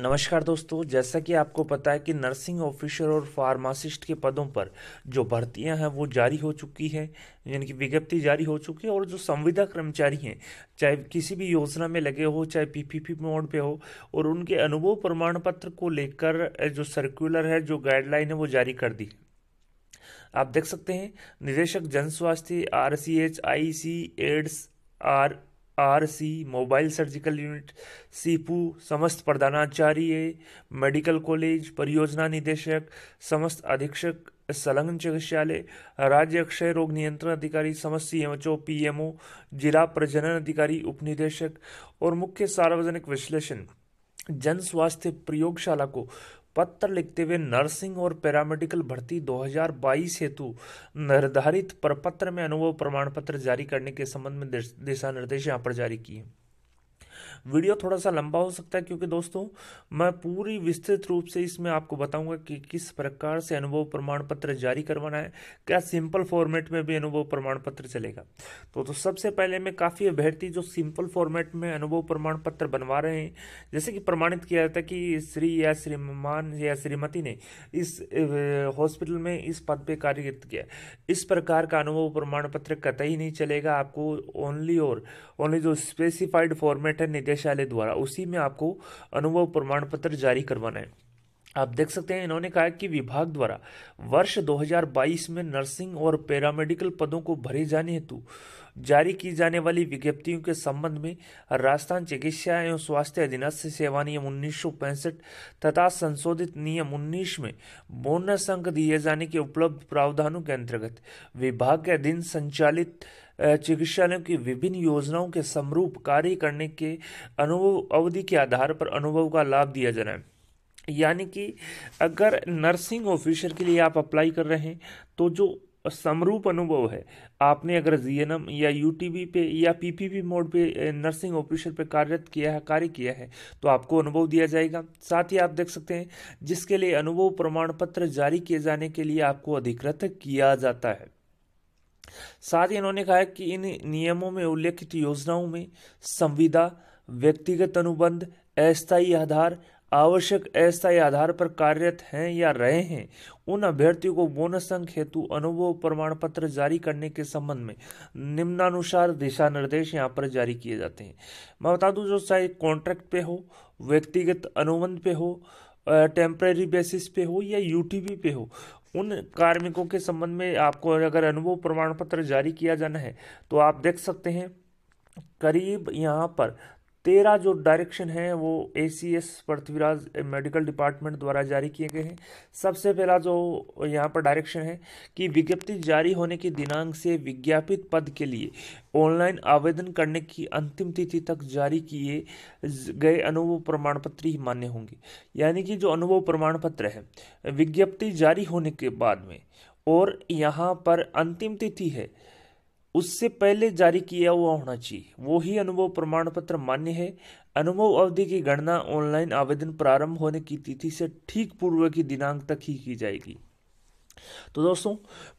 नमस्कार दोस्तों जैसा कि आपको पता है कि नर्सिंग ऑफिसर और फार्मासिस्ट के पदों पर जो भर्तियां हैं वो जारी हो चुकी है यानी कि विज्ञप्ति जारी हो चुकी है और जो संविदा कर्मचारी हैं चाहे किसी भी योजना में लगे हो चाहे पीपीपी मोड पे हो और उनके अनुभव प्रमाण पत्र को लेकर जो सर्कुलर है जो गाइडलाइन है वो जारी कर दी आप देख सकते हैं निदेशक जन स्वास्थ्य R C H I C AIDS R RC mobile surgical unit सीपू समस्त प्रधानाचार्य मेडिकल कॉलेज परियोजना निदेशक समस्त अधीक्षक संलग्न चिकित्सालय राज्य क्षय रोग नियंत्रण अधिकारी समस्त सी एम पीएमओ जिला प्रजनन अधिकारी उपनिदेशक और मुख्य सार्वजनिक विश्लेषण जन स्वास्थ्य प्रयोगशाला को पत्र लिखते हुए नर्सिंग और पैरामेडिकल भर्ती 2022 हेतु निर्धारित प्रपत्र में अनुभव प्रमाण पत्र जारी करने के संबंध में दिशा निर्देश यहाँ पर जारी किए वीडियो थोड़ा सा लंबा हो सकता है क्योंकि दोस्तों मैं पूरी विस्तृत रूप से इसमें आपको बताऊंगा कि किस प्रकार से अनुभव प्रमाण पत्र जारी करवाना है क्या सिंपल फॉर्मेट में भी अनुभव प्रमाण पत्र चलेगा तो, तो सबसे पहले मैं काफ़ी अभ्यर्थी जो सिंपल फॉर्मेट में अनुभव प्रमाण पत्र बनवा रहे हैं जैसे कि प्रमाणित किया जाता है कि श्री या श्रीमान या श्रीमती ने इस हॉस्पिटल में इस पद पर कार्यरत किया इस प्रकार का अनुभव प्रमाण पत्र कतई नहीं चलेगा आपको ओनली और ओनली जो स्पेसिफाइड फॉर्मेट है निर्देश निदेशालय द्वारा उसी में आपको अनुभव प्रमाण पत्र जारी करवाना है आप देख सकते हैं इन्होंने कहा कि विभाग द्वारा वर्ष 2022 में नर्सिंग और पैरामेडिकल पदों को भरे जाने हेतु जारी की जाने वाली विज्ञप्तियों के संबंध में राजस्थान चिकित्सा एवं स्वास्थ्य अधीनस्थ सेवा नियम उन्नीस तथा संशोधित नियम 19 में बोनस अंक दिए जाने के उपलब्ध प्रावधानों के अंतर्गत विभाग के अधीन संचालित चिकित्सालयों की विभिन्न योजनाओं के समरूप कार्य करने के अनुभव अवधि के आधार पर अनुभव का लाभ दिया जाना है यानी कि अगर नर्सिंग ऑफिसर के लिए आप अप्लाई कर रहे हैं तो जो समरूप अनुभव है आपने अगर जी या यू पे या पीपीपी मोड पे नर्सिंग ऑफिसर पे कार्यरत किया है कार्य किया है तो आपको अनुभव दिया जाएगा साथ ही आप देख सकते हैं जिसके लिए अनुभव प्रमाण पत्र जारी किए जाने के लिए आपको अधिकृत किया जाता है साथ ही इन्होंने कहा है कि इन नियमों में उल्लेखित योजनाओं में संविदा व्यक्तिगत अनुबंध अस्थायी आधार आवश्यक अस्थायी आधार पर कार्यरत हैं या रहे हैं उन अभ्यर्थियों को बोनस अंक हेतु अनुभव प्रमाण पत्र जारी करने के संबंध में निम्नानुसार दिशा निर्देश यहाँ पर जारी किए जाते हैं मैं बता दूँ जो चाहे कॉन्ट्रैक्ट पे हो व्यक्तिगत अनुबंध पे हो टेम्प्रेरी बेसिस पे हो या यू पे हो उन कार्मिकों के संबंध में आपको अगर अनुभव प्रमाण पत्र जारी किया जाना है तो आप देख सकते हैं करीब यहाँ पर तेरह जो डायरेक्शन है वो A C S Prithviraj medical department द्वारा जारी किए गए हैं सबसे पहला जो यहाँ पर डायरेक्शन है कि विज्ञप्ति जारी होने के दिनांक से विज्ञापित पद के लिए ऑनलाइन आवेदन करने की अंतिम तिथि तक जारी किए गए अनुभव प्रमाण पत्र ही मान्य होंगे यानी कि जो अनुभव प्रमाण पत्र है विज्ञप्ति जारी होने के बाद में और यहाँ पर अंतिम तिथि है उससे पहले जारी किया हुआ होना चाहिए वो ही अनुभव प्रमाण पत्र मान्य है अनुभव अवधि की गणना ऑनलाइन आवेदन प्रारंभ होने की तिथि से ठीक पूर्व की दिनांक तक ही की जाएगी तो दोस्तों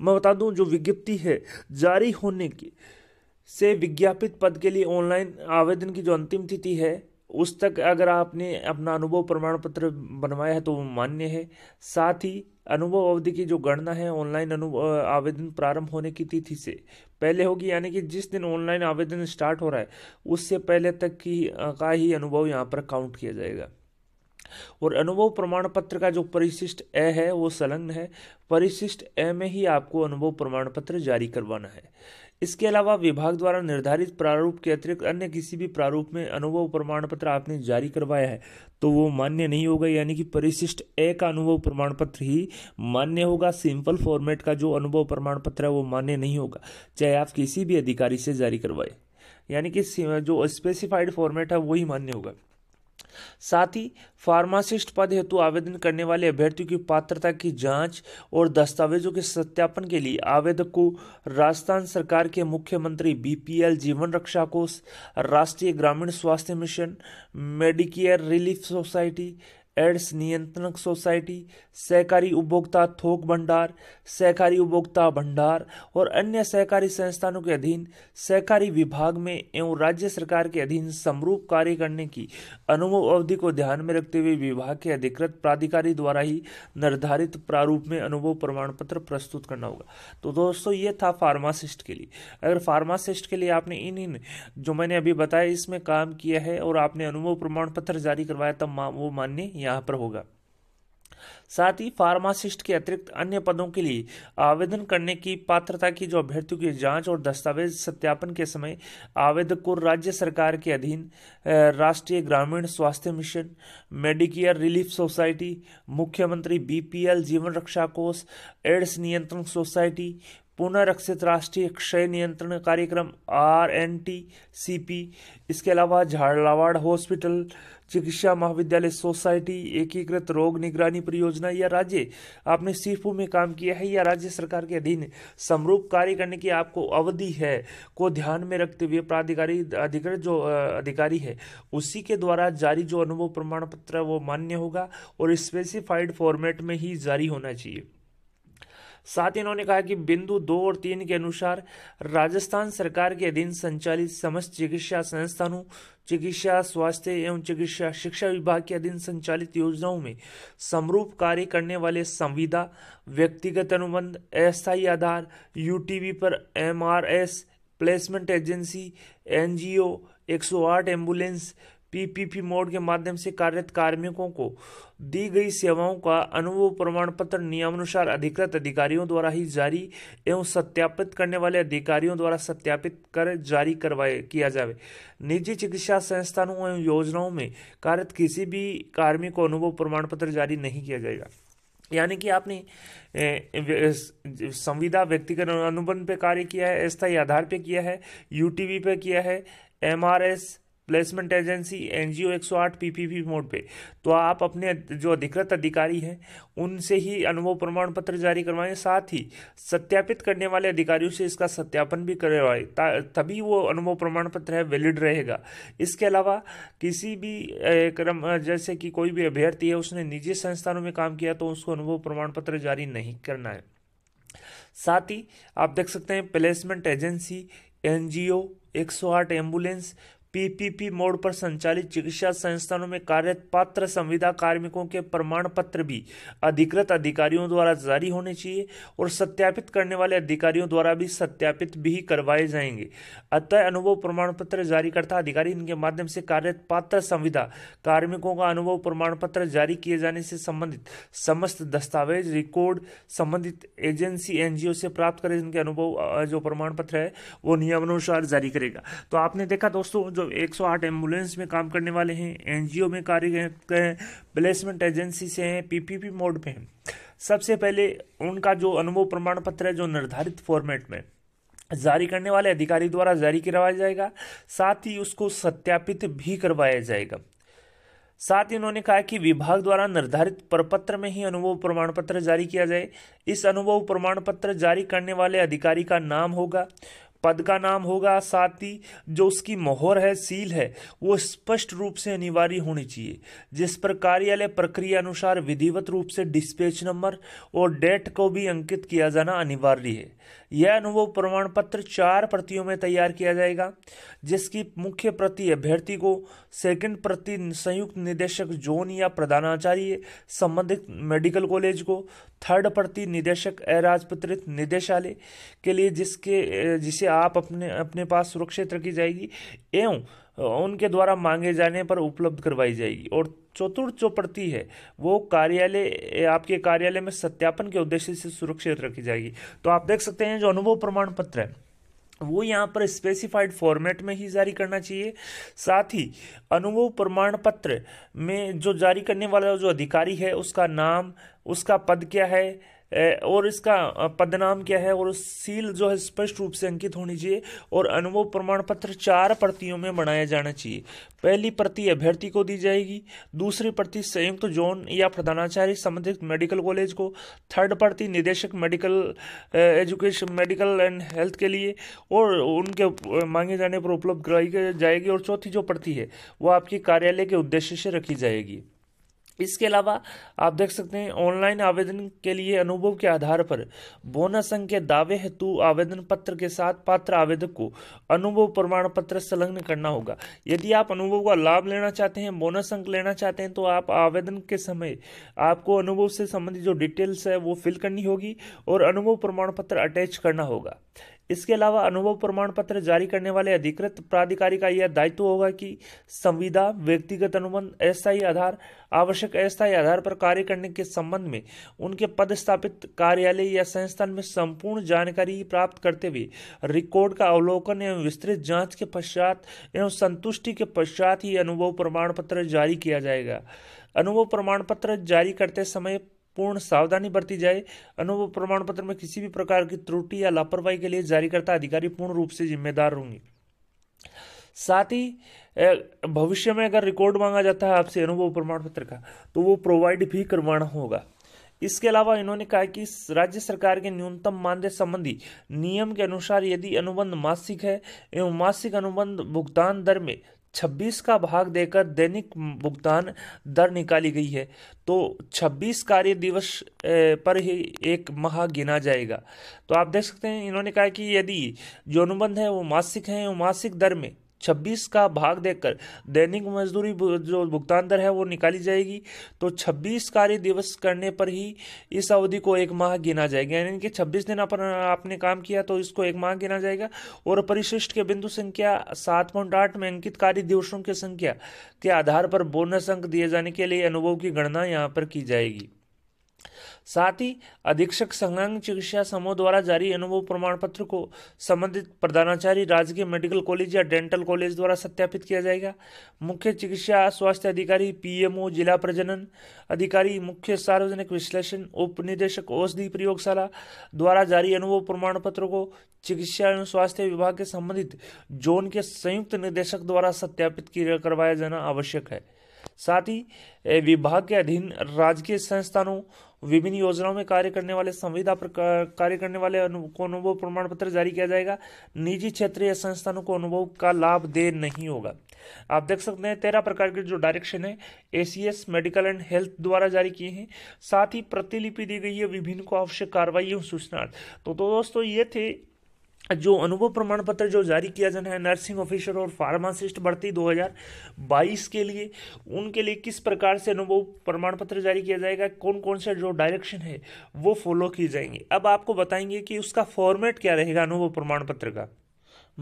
मैं बता दूं जो विज्ञप्ति है जारी होने की से विज्ञापित पद के लिए ऑनलाइन आवेदन की जो अंतिम तिथि है उस तक अगर आपने अपना अनुभव प्रमाण पत्र बनवाया है तो वो मान्य है साथ ही अनुभव अवधि की जो गणना है ऑनलाइन अनुभव आवेदन प्रारंभ होने की तिथि से पहले होगी यानी कि जिस दिन ऑनलाइन आवेदन स्टार्ट हो रहा है उससे पहले तक की का ही अनुभव यहाँ पर काउंट किया जाएगा और अनुभव प्रमाण पत्र का जो परिशिष्ट ए है वो संलग्न है परिशिष्ट ए में ही आपको अनुभव प्रमाण पत्र जारी करवाना है इसके अलावा विभाग द्वारा निर्धारित प्रारूप के अतिरिक्त अन्य किसी भी प्रारूप में अनुभव प्रमाण पत्र आपने जारी करवाया है तो वो मान्य नहीं होगा यानी कि परिशिष्ट ए का अनुभव प्रमाण पत्र ही मान्य होगा सिंपल फॉर्मेट का जो अनुभव प्रमाण पत्र है वो मान्य नहीं होगा चाहे आप किसी भी अधिकारी से जारी करवाए यानी कि जो स्पेसिफाइड फॉर्मेट है वही मान्य होगा साथ ही फार्मासिस्ट पद हेतु आवेदन करने वाले अभ्यर्थियों की पात्रता की जांच और दस्तावेजों के सत्यापन के लिए आवेदक को राजस्थान सरकार के मुख्यमंत्री बीपीएल जीवन रक्षा कोष राष्ट्रीय ग्रामीण स्वास्थ्य mission medicare relief society AIDS नियंत्रण सोसाइटी सहकारी उपभोक्ता थोक भंडार सहकारी उपभोक्ता भंडार और अन्य सहकारी संस्थानों के अधीन सहकारी विभाग में एवं राज्य सरकार के अधीन समरूप कार्य करने की अनुभव अवधि को ध्यान में रखते हुए विभाग के अधिकृत प्राधिकारी द्वारा ही निर्धारित प्रारूप में अनुभव प्रमाण पत्र प्रस्तुत करना होगा तो दोस्तों ये था फार्मासिस्ट के लिए अगर फार्मासिस्ट के लिए आपने इन इन जो मैंने अभी बताया इसमें काम किया है और आपने अनुभव प्रमाण पत्र जारी करवाया तब वो मान्य यहाँ पर होगा साथ ही फार्मासिस्ट के अतिरिक्त अन्य पदों के लिए आवेदन करने की पात्रता की जो अभ्यर्थियों की जांच और दस्तावेज सत्यापन के समय आवेदक को राज्य सरकार के अधीन राष्ट्रीय ग्रामीण स्वास्थ्य मिशन मेडिकेयर रिलीफ सोसाइटी मुख्यमंत्री बीपीएल जीवन रक्षा कोष एड्स नियंत्रण सोसाइटी पुनरक्षित राष्ट्रीय क्षय नियंत्रण कार्यक्रम R N T C P इसके अलावा झाड़लावाड़ हॉस्पिटल चिकित्सा महाविद्यालय सोसाइटी एकीकृत रोग निगरानी परियोजना या राज्य आपने सीफू में काम किया है या राज्य सरकार के अधीन समरूप कार्य करने की आपको अवधि है को ध्यान में रखते हुए प्राधिकारी अधिकृत जो अधिकारी है उसी के द्वारा जारी जो अनुभव प्रमाण पत्र है वो मान्य होगा और स्पेसिफाइड फॉर्मेट में ही जारी होना चाहिए साथ ही इन्होंने कहा कि बिंदु दो और तीन के अनुसार राजस्थान सरकार के अधीन संचालित समस्त चिकित्सा संस्थानों चिकित्सा स्वास्थ्य एवं चिकित्सा शिक्षा विभाग के अधीन संचालित योजनाओं में समरूप कार्य करने वाले संविदा व्यक्तिगत अनुबंध अस्थायी आधार यूटीवी पर MRS placement agency NGO 108 ambulance PPP mode के माध्यम से कार्यरत कार्मिकों को दी गई सेवाओं का अनुभव प्रमाण पत्र नियमानुसार अधिकृत अधिकारियों द्वारा ही जारी एवं सत्यापित करने वाले अधिकारियों द्वारा सत्यापित कर जारी करवाए किया जाए निजी चिकित्सा संस्थानों एवं योजनाओं में कार्यरत किसी भी कार्मिक को अनुभव प्रमाण पत्र जारी नहीं किया जाएगा यानी कि आपने संविदा व्यक्तिगत अनुबंध पर कार्य किया है स्थायी आधार पर किया है यूटीवी पे किया है MRS placement agency NGO P PPP mode पे तो आप अपने जो अधिकृत अधिकारी हैं उनसे ही अनुभव प्रमाण पत्र जारी करवाएं साथ ही सत्यापित करने वाले अधिकारियों से इसका सत्यापन भी करवाएं तभी वो अनुभव प्रमाण पत्र है वैलिड रहेगा इसके अलावा किसी भी क्रम जैसे कि कोई भी अभ्यर्थी है उसने निजी संस्थानों में काम किया तो उसको अनुभव प्रमाण पत्र जारी नहीं करना है साथ ही आप देख सकते हैं प्लेसमेंट एजेंसी सौ 108 एम्बुलेंस पीपीपी मोड पर संचालित चिकित्सा संस्थानों में कार्यरत पात्र संविदा कार्मिकों के प्रमाण पत्र भी अधिकृत अधिकारियों द्वारा जारी होने चाहिए और सत्यापित करने वाले अधिकारियों द्वारा भी सत्यापित भी करवाए जाएंगे अतः अनुभव प्रमाण पत्र जारी करता अधिकारी इनके माध्यम से कार्यरत पात्र संविदा कार्मिकों का अनुभव प्रमाण पत्र जारी किए जाने से संबंधित समस्त दस्तावेज रिकॉर्ड संबंधित एजेंसी एनजीओ से प्राप्त करें जिनके अनुभव जो प्रमाण पत्र है वो नियमानुसार जारी करेगा तो आपने देखा दोस्तों जो 108 मतलब एम्बुलेंस में काम करने वाले हैं एनजीओ में कार्य हैं प्लेसमेंट एजेंसी से हैं पीपीपी मोड पे हैं सबसे पहले उनका जो अनुभव प्रमाण पत्र है जो निर्धारित फॉर्मेट में जारी करने वाले अधिकारी द्वारा जारी करवाया जाएगा साथ ही उसको सत्यापित भी करवाया जाएगा साथ ही उन्होंने कहा कि विभाग द्वारा निर्धारित प्रपत्र में ही अनुभव प्रमाण पत्र जारी किया जाए इस अनुभव प्रमाण पत्र जारी करने वाले अधिकारी का नाम होगा पद का नाम होगा साथ ही जो उसकी मोहर है सील है वो स्पष्ट रूप से अनिवार्य होनी चाहिए जिस पर कार्यालय प्रक्रिया अनुसार विधिवत रूप से डिस्पैच नंबर और डेट को भी अंकित किया जाना अनिवार्य है यह अनुभव प्रमाण पत्र चार प्रतियों में तैयार किया जाएगा जिसकी मुख्य प्रति अभ्यर्थी को सेकंड प्रति संयुक्त निदेशक जोन या प्रधानाचार्य संबंधित मेडिकल कॉलेज को थर्ड प्रति निदेशक अराजपत्रित निदेशालय के लिए जिसके जिसे आप अपने अपने पास सुरक्षित रखी जाएगी एवं उनके द्वारा मांगे जाने पर उपलब्ध करवाई जाएगी और चतुर्थ जो प्रति है वो कार्यालय आपके कार्यालय में सत्यापन के उद्देश्य से सुरक्षित रखी जाएगी तो आप देख सकते हैं जो अनुभव प्रमाण पत्र है वो यहाँ पर स्पेसिफाइड फॉर्मेट में ही जारी करना चाहिए साथ ही अनुभव प्रमाण पत्र में जो जारी करने वाला जो अधिकारी है उसका नाम उसका पद क्या है और इसका पदनाम क्या है और सील जो है स्पष्ट रूप से अंकित होनी चाहिए और अनुभव प्रमाण पत्र चार प्रतियों में बनाया जाना चाहिए पहली प्रति अभ्यर्थी को दी जाएगी दूसरी प्रति संयुक्त तो जोन या प्रधानाचार्य संबंधित मेडिकल कॉलेज को थर्ड प्रति निदेशक medical education medical and health के लिए और उनके मांगे जाने पर उपलब्ध कराई जाएगी और चौथी जो प्रति है वो आपके कार्यालय के उद्देश्य से रखी जाएगी इसके अलावा आप देख सकते हैं ऑनलाइन आवेदन के लिए अनुभव के आधार पर बोनस अंक के दावे हेतु आवेदन पत्र के साथ पात्र आवेदक को अनुभव प्रमाण पत्र संलग्न करना होगा यदि आप अनुभव का लाभ लेना चाहते हैं बोनस अंक लेना चाहते हैं तो आप आवेदन के समय आपको अनुभव से संबंधित जो डिटेल्स है वो फिल करनी होगी और अनुभव प्रमाण पत्र अटैच करना होगा इसके अलावा अनुभव प्रमाण पत्र जारी करने वाले अधिकृत प्राधिकारी का यह दायित्व होगा कि संविदा व्यक्तिगत अनुबंध अस्थायी आधार आवश्यक अस्थायी आधार पर कार्य करने के संबंध में उनके पद स्थापित कार्यालय या संस्थान में संपूर्ण जानकारी प्राप्त करते हुए रिकॉर्ड का अवलोकन एवं विस्तृत जांच के पश्चात एवं संतुष्टि के पश्चात ही अनुभव प्रमाण पत्र जारी किया जाएगा अनुभव प्रमाण पत्र जारी करते समय पूर्ण सावधानी बरती जाए अनुभव प्रमाण पत्र में किसी भी प्रकार की त्रुटि या लापरवाही के लिए जारीकर्ता अधिकारी पूर्ण रूप से जिम्मेदार होंगे साथ ही भविष्य में अगर रिकॉर्ड मांगा जाता है आपसे अनुभव प्रमाण पत्र का तो वो प्रोवाइड भी करवाना होगा इसके अलावा इन्होंने कहा कि राज्य सरकार के न्यूनतम मानदेय संबंधी नियम के अनुसार यदि अनुबंध मासिक है एवं मासिक अनुबंध भुगतान दर में छब्बीस का भाग देकर दैनिक भुगतान दर निकाली गई है तो छब्बीस कार्य दिवस पर ही एक माह गिना जाएगा तो आप देख सकते हैं इन्होंने कहा कि यदि जो अनुबंध है वो मासिक हैं वो मासिक दर में छब्बीस का भाग देकर दैनिक मजदूरी जो भुगतान दर है वो निकाली जाएगी तो छब्बीस कार्य दिवस करने पर ही इस अवधि को एक माह गिना जाएगा यानी कि छब्बीस दिन अपन आपने काम किया तो इसको एक माह गिना जाएगा और परिशिष्ट के बिंदु संख्या सात पॉइंट आठ में अंकित कार्य दिवसों की संख्या के आधार पर बोनस अंक दिए जाने के लिए अनुभव की गणना यहाँ पर की जाएगी साथ ही अधीक्षक संघांग चिकित्सा समूह द्वारा जारी अनुभव प्रमाण पत्र को संबंधित प्रधानाचार्य राजकीय मेडिकल कॉलेज या डेंटल कॉलेज द्वारा सत्यापित किया जाएगा मुख्य चिकित्सा स्वास्थ्य अधिकारी पीएमओ जिला प्रजनन अधिकारी मुख्य सार्वजनिक विश्लेषण उप निदेशक औषधि प्रयोगशाला द्वारा जारी अनुभव प्रमाण पत्र को चिकित्सा एवं स्वास्थ्य विभाग के संबंधित जोन के संयुक्त निदेशक द्वारा सत्यापित करवाया जाना आवश्यक है साथ ही विभाग के अधीन राजकीय संस्थानों विभिन्न योजनाओं में कार्य करने वाले संविदा पर कार्य करने वाले को अनुभव प्रमाण पत्र जारी किया जाएगा निजी क्षेत्रीय संस्थानों को अनुभव का लाभ दे नहीं होगा आप देख सकते हैं तेरह प्रकार के जो डायरेक्शन है एसीएस मेडिकल एंड हेल्थ द्वारा जारी किए हैं साथ ही प्रतिलिपि दी गई है विभिन्न को आवश्यक कार्रवाई सूचना तो, तो दोस्तों ये थे जो अनुभव प्रमाण पत्र जो जारी किया जाना है नर्सिंग ऑफिसर और फार्मासिस्ट भर्ती 2022 के लिए उनके लिए किस प्रकार से अनुभव प्रमाण पत्र जारी किया जाएगा कौन कौन सा जो डायरेक्शन है वो फॉलो किए जाएंगे अब आपको बताएंगे कि उसका फॉर्मेट क्या रहेगा अनुभव प्रमाण पत्र का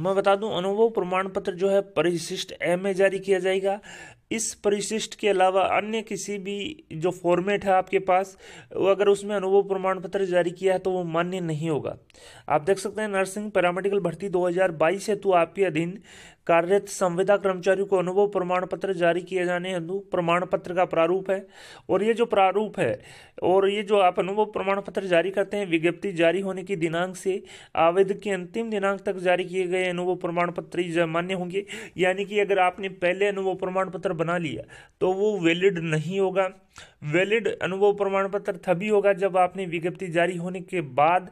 मैं बता दूं अनुभव प्रमाण पत्र जो है परिशिष्ट एम में जारी किया जाएगा इस परिशिष्ट के अलावा अन्य किसी भी जो फॉर्मेट है आपके पास वो अगर उसमें अनुभव प्रमाण पत्र जारी किया है तो वो मान्य नहीं होगा आप देख सकते हैं नर्सिंग पैरामेडिकल भर्ती 2022 हेतु आपके अधीन कार्यरत संविदा कर्मचारियों को अनुभव प्रमाण पत्र जारी किए जाने हेतु प्रमाण पत्र का प्रारूप है और ये जो प्रारूप है और ये जो आप अनुभव प्रमाण पत्र जारी करते हैं विज्ञप्ति जारी होने की दिनांक से आवेदक के अंतिम दिनांक तक जारी किए गए अनुभव प्रमाण पत्र मान्य होंगे यानी कि अगर आपने पहले अनुभव प्रमाण पत्र बना लिया तो वो वैलिड नहीं होगा वैलिड अनुभव प्रमाण पत्र तभी होगा जब आपने विज्ञप्ति जारी होने के बाद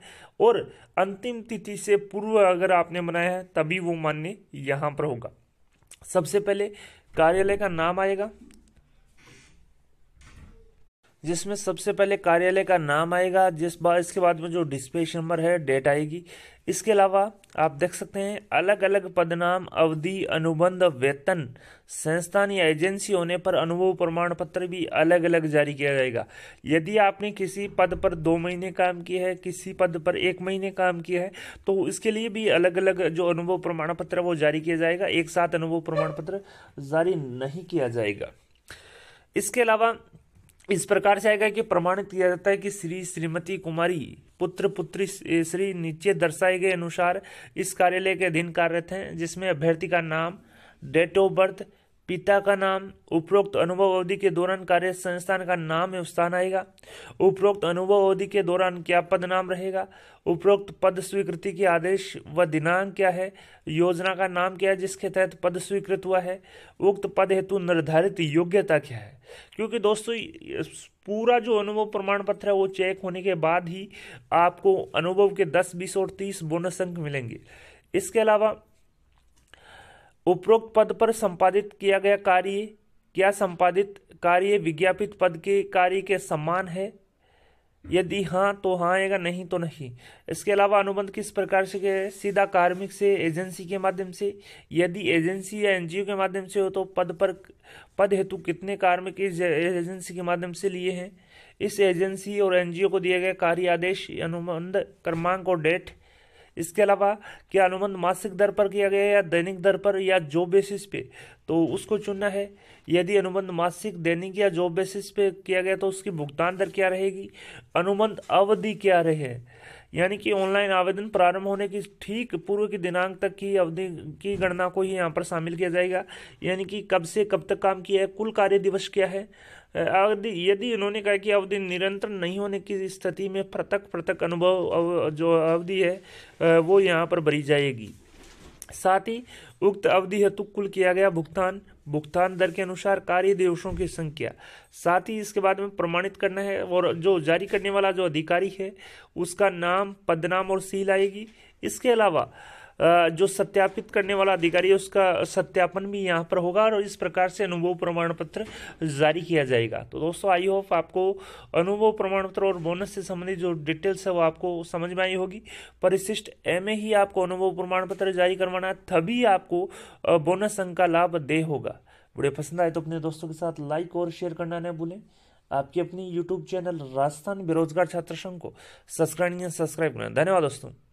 और अंतिम तिथि से पूर्व अगर आपने बनाया है तभी वो मान्य यहाँ पर होगा सबसे पहले कार्यालय का नाम आएगा जिसमें सबसे पहले कार्यालय का नाम आएगा जिस बार इसके बाद में जो डिस्पेच नंबर है डेट आएगी इसके अलावा आप देख सकते हैं अलग अलग पदनाम अवधि अनुबंध वेतन संस्थान या एजेंसी होने पर अनुभव प्रमाण पत्र भी अलग अलग जारी किया जाएगा यदि आपने किसी पद पर दो महीने काम किया है किसी पद पर एक महीने काम किया है तो इसके लिए भी अलग अलग जो अनुभव प्रमाण पत्र वो जारी किया जाएगा एक साथ अनुभव प्रमाण पत्र जारी नहीं किया जाएगा इसके अलावा इस प्रकार से आएगा कि प्रमाणित किया जाता है कि श्री श्रीमती कुमारी पुत्र पुत्री श्री नीचे दर्शाए गए अनुसार इस कार्यालय के अधीन कार्यरत हैं जिसमें अभ्यर्थी का नाम डेट ऑफ बर्थ पिता का नाम उपरोक्त अनुभव अवधि के दौरान कार्य संस्थान का नाम एवं स्थान आएगा उपरोक्त अनुभव अवधि के दौरान क्या पद नाम रहेगा उपरोक्त पद स्वीकृति के आदेश व दिनांक क्या है योजना का नाम क्या है जिसके तहत पद स्वीकृत हुआ है उक्त पद हेतु निर्धारित योग्यता क्या है क्योंकि दोस्तों पूरा जो अनुभव प्रमाण पत्र है वो चेक होने के बाद ही आपको अनुभव के दस बीस और तीस बोनस अंक मिलेंगे इसके अलावा उपरोक्त पद पर संपादित किया गया कार्य क्या संपादित कार्य विज्ञापित पद के कार्य के समान है यदि हाँ तो हाँ आएगा नहीं तो नहीं इसके अलावा अनुबंध किस प्रकार से सीधा कार्मिक से एजेंसी के माध्यम से यदि एजेंसी या एनजीओ के माध्यम से हो तो पद पर पद हेतु कितने कार्मिक इस एजेंसी के माध्यम से लिए हैं इस एजेंसी और एनजीओ को दिए गए कार्य आदेश अनुबंध क्रमांक और डेट इसके अलावा क्या अनुबंध मासिक दर पर किया गया या दैनिक दर पर या जॉब बेसिस पे तो उसको चुनना है यदि अनुबंध मासिक दैनिक या जॉब बेसिस पे किया गया तो उसकी भुगतान दर क्या रहेगी अनुबंध अवधि क्या रहे यानी कि ऑनलाइन आवेदन प्रारंभ होने की ठीक पूर्व की दिनांक तक की अवधि की गणना को ही यहाँ पर शामिल किया जाएगा यानी कि कब से कब तक काम किया है कुल कार्य दिवस क्या है यदि यदि उन्होंने कहा कि अवधि निरंतर नहीं होने की स्थिति में पृथक पृथक अनुभव जो अवधि है वो यहाँ पर भरी जाएगी साथ ही उक्त अवधि हेतु कुल किया गया भुगतान भुगतान दर के अनुसार कार्य दिवसों की संख्या साथ ही इसके बाद में प्रमाणित करना है और जो जारी करने वाला जो अधिकारी है उसका नाम पदनाम और सील आएगी इसके अलावा जो सत्यापित करने वाला अधिकारी है उसका सत्यापन भी यहाँ पर होगा और इस प्रकार से अनुभव प्रमाण पत्र जारी किया जाएगा तो दोस्तों आई होप आपको अनुभव प्रमाण पत्र और बोनस से संबंधित जो डिटेल्स है वो आपको समझ में आई होगी परिशिष्ट एम ही आपको अनुभव प्रमाण पत्र जारी करवाना तभी आपको बोनस अंक का लाभ दे होगा वीडियो पसंद आए तो अपने दोस्तों के साथ लाइक और शेयर करना न भूलें आपकी अपनी यूट्यूब चैनल राजस्थान बेरोजगार छात्र संघ को सब्सक्राइब सब्सक्राइब करना धन्यवाद दोस्तों